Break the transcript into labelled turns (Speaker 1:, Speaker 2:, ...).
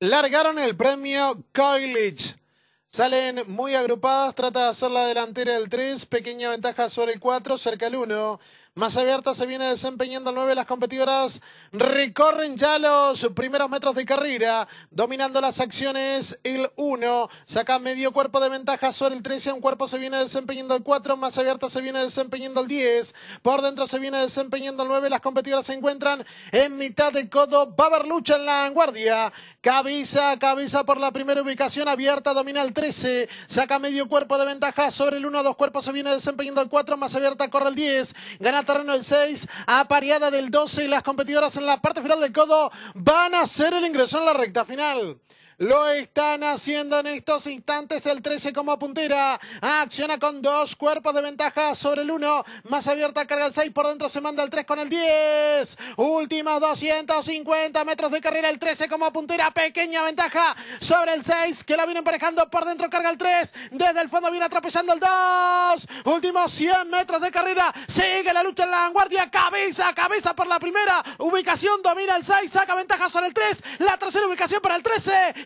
Speaker 1: largaron el premio Coolidge. Salen muy agrupadas, trata de hacer la delantera del 3, pequeña ventaja sobre el 4, cerca el 1 más abierta se viene desempeñando el 9. Las competidoras recorren ya los primeros metros de carrera, dominando las acciones el 1. Saca medio cuerpo de ventaja sobre el 13. Un cuerpo se viene desempeñando el 4. Más abierta se viene desempeñando el 10. Por dentro se viene desempeñando el 9. Las competidoras se encuentran en mitad de codo. Va a haber lucha en la vanguardia. Cabeza, cabeza por la primera ubicación abierta. Domina el 13. Saca medio cuerpo de ventaja sobre el 1. Dos cuerpos se viene desempeñando el 4. Más abierta corre el 10. Gana terreno del 6, apareada del 12 y las competidoras en la parte final del codo van a hacer el ingreso en la recta final. Lo están haciendo en estos instantes el 13 como puntera. Acciona con dos cuerpos de ventaja sobre el 1. Más abierta carga el 6. Por dentro se manda el 3 con el 10. Últimos 250 metros de carrera. El 13 como puntera. Pequeña ventaja sobre el 6 que la viene emparejando. Por dentro carga el 3. Desde el fondo viene atropellando el 2. Últimos 100 metros de carrera. Sigue la lucha en la vanguardia. Cabeza, cabeza por la primera ubicación. Domina el 6. Saca ventaja sobre el 3. La tercera ubicación para el 13